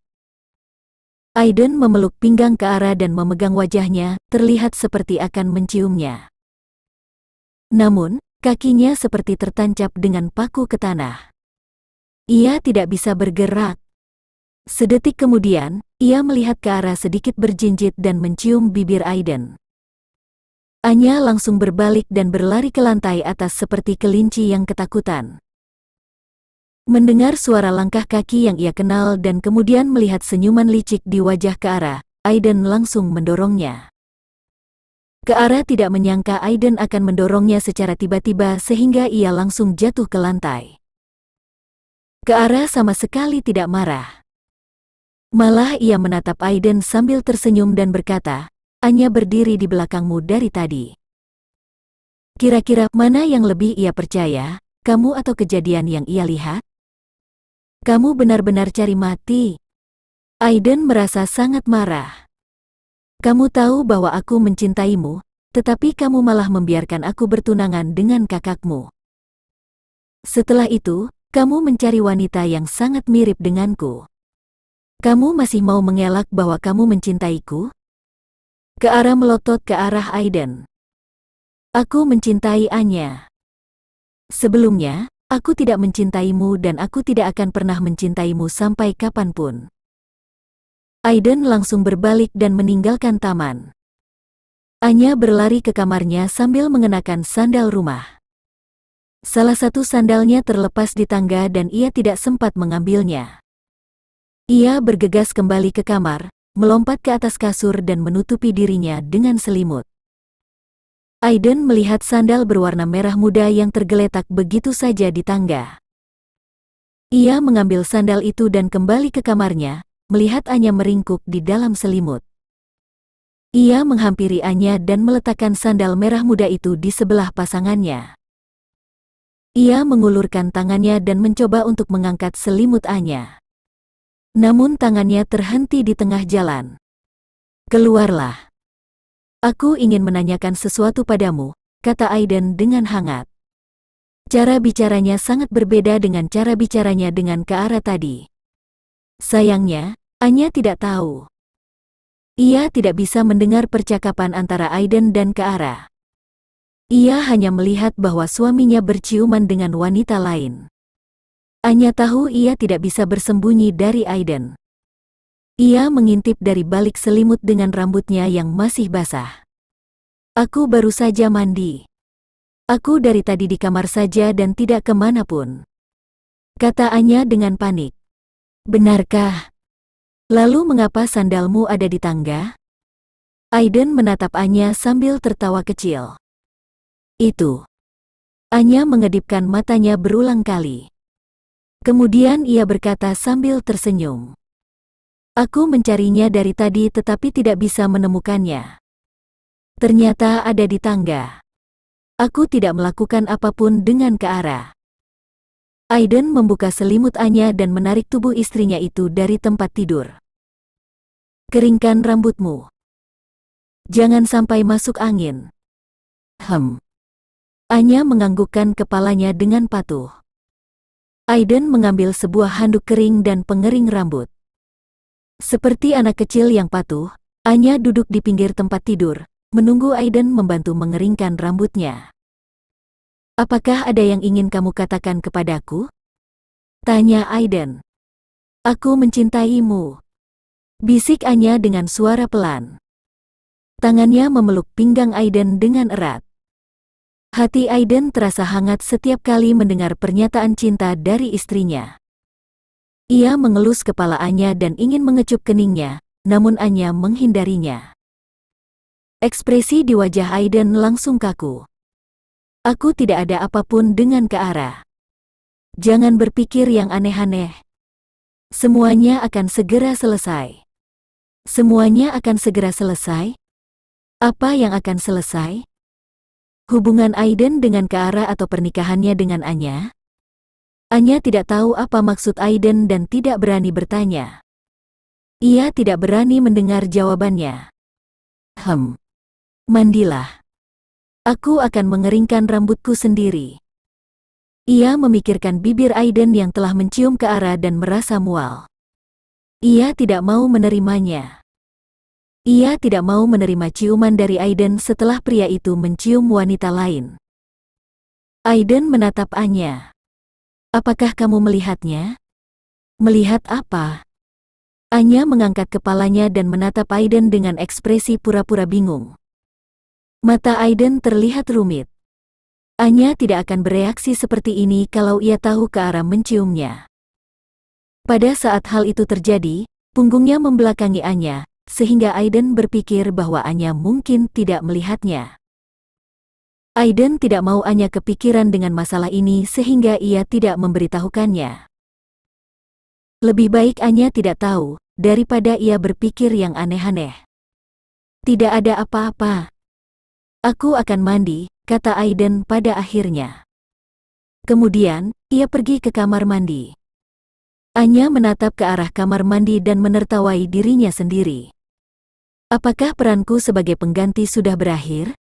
Aiden memeluk pinggang Kara dan memegang wajahnya, terlihat seperti akan menciumnya. Namun, kakinya seperti tertancap dengan paku ke tanah. Ia tidak bisa bergerak. Sedetik kemudian, ia melihat ke arah sedikit berjinjit dan mencium bibir Aiden. Anya langsung berbalik dan berlari ke lantai atas seperti kelinci yang ketakutan. Mendengar suara langkah kaki yang ia kenal dan kemudian melihat senyuman licik di wajah ke arah, Aiden langsung mendorongnya. Ke arah tidak menyangka Aiden akan mendorongnya secara tiba-tiba sehingga ia langsung jatuh ke lantai. Keara sama sekali tidak marah. Malah ia menatap Aiden sambil tersenyum dan berkata, Anya berdiri di belakangmu dari tadi. Kira-kira mana yang lebih ia percaya, kamu atau kejadian yang ia lihat? Kamu benar-benar cari mati. Aiden merasa sangat marah. Kamu tahu bahwa aku mencintaimu, tetapi kamu malah membiarkan aku bertunangan dengan kakakmu. Setelah itu, kamu mencari wanita yang sangat mirip denganku. Kamu masih mau mengelak bahwa kamu mencintaiku? Ke arah melotot ke arah Aiden. Aku mencintai Anya. Sebelumnya, aku tidak mencintaimu dan aku tidak akan pernah mencintaimu sampai kapanpun. Aiden langsung berbalik dan meninggalkan taman. Anya berlari ke kamarnya sambil mengenakan sandal rumah. Salah satu sandalnya terlepas di tangga dan ia tidak sempat mengambilnya. Ia bergegas kembali ke kamar, melompat ke atas kasur dan menutupi dirinya dengan selimut. Aiden melihat sandal berwarna merah muda yang tergeletak begitu saja di tangga. Ia mengambil sandal itu dan kembali ke kamarnya, melihat Anya meringkuk di dalam selimut. Ia menghampiri Anya dan meletakkan sandal merah muda itu di sebelah pasangannya. Ia mengulurkan tangannya dan mencoba untuk mengangkat selimut Anya. Namun tangannya terhenti di tengah jalan. Keluarlah. Aku ingin menanyakan sesuatu padamu, kata Aiden dengan hangat. Cara bicaranya sangat berbeda dengan cara bicaranya dengan Kaara tadi. Sayangnya, Anya tidak tahu. Ia tidak bisa mendengar percakapan antara Aiden dan Kaara. Ia hanya melihat bahwa suaminya berciuman dengan wanita lain. Anya tahu ia tidak bisa bersembunyi dari Aiden. Ia mengintip dari balik selimut dengan rambutnya yang masih basah. Aku baru saja mandi. Aku dari tadi di kamar saja dan tidak kemanapun. Kata Anya dengan panik. Benarkah? Lalu mengapa sandalmu ada di tangga? Aiden menatap Anya sambil tertawa kecil itu. Anya mengedipkan matanya berulang kali. Kemudian ia berkata sambil tersenyum. Aku mencarinya dari tadi tetapi tidak bisa menemukannya. Ternyata ada di tangga. Aku tidak melakukan apapun dengan ke arah. Aiden membuka selimut Anya dan menarik tubuh istrinya itu dari tempat tidur. Keringkan rambutmu. Jangan sampai masuk angin. Hmm. Anya menganggukkan kepalanya dengan patuh. Aiden mengambil sebuah handuk kering dan pengering rambut. Seperti anak kecil yang patuh, Anya duduk di pinggir tempat tidur, menunggu Aiden membantu mengeringkan rambutnya. Apakah ada yang ingin kamu katakan kepadaku? Tanya Aiden. Aku mencintaimu. Bisik Anya dengan suara pelan. Tangannya memeluk pinggang Aiden dengan erat. Hati Aiden terasa hangat setiap kali mendengar pernyataan cinta dari istrinya. Ia mengelus kepala Anya dan ingin mengecup keningnya, namun Anya menghindarinya. Ekspresi di wajah Aiden langsung kaku. Aku tidak ada apapun dengan ke arah. Jangan berpikir yang aneh-aneh. Semuanya akan segera selesai. Semuanya akan segera selesai? Apa yang akan selesai? Hubungan Aiden dengan Kaara atau pernikahannya dengan Anya? Anya tidak tahu apa maksud Aiden dan tidak berani bertanya. Ia tidak berani mendengar jawabannya. Hem. Mandilah. Aku akan mengeringkan rambutku sendiri. Ia memikirkan bibir Aiden yang telah mencium ke arah dan merasa mual. Ia tidak mau menerimanya. Ia tidak mau menerima ciuman dari Aiden setelah pria itu mencium wanita lain. Aiden menatap Anya. Apakah kamu melihatnya? Melihat apa? Anya mengangkat kepalanya dan menatap Aiden dengan ekspresi pura-pura bingung. Mata Aiden terlihat rumit. Anya tidak akan bereaksi seperti ini kalau ia tahu ke arah menciumnya. Pada saat hal itu terjadi, punggungnya membelakangi Anya, sehingga Aiden berpikir bahwa Anya mungkin tidak melihatnya. Aiden tidak mau Anya kepikiran dengan masalah ini sehingga ia tidak memberitahukannya. Lebih baik Anya tidak tahu, daripada ia berpikir yang aneh-aneh. Tidak ada apa-apa. Aku akan mandi, kata Aiden pada akhirnya. Kemudian, ia pergi ke kamar mandi. Anya menatap ke arah kamar mandi dan menertawai dirinya sendiri. Apakah peranku sebagai pengganti sudah berakhir?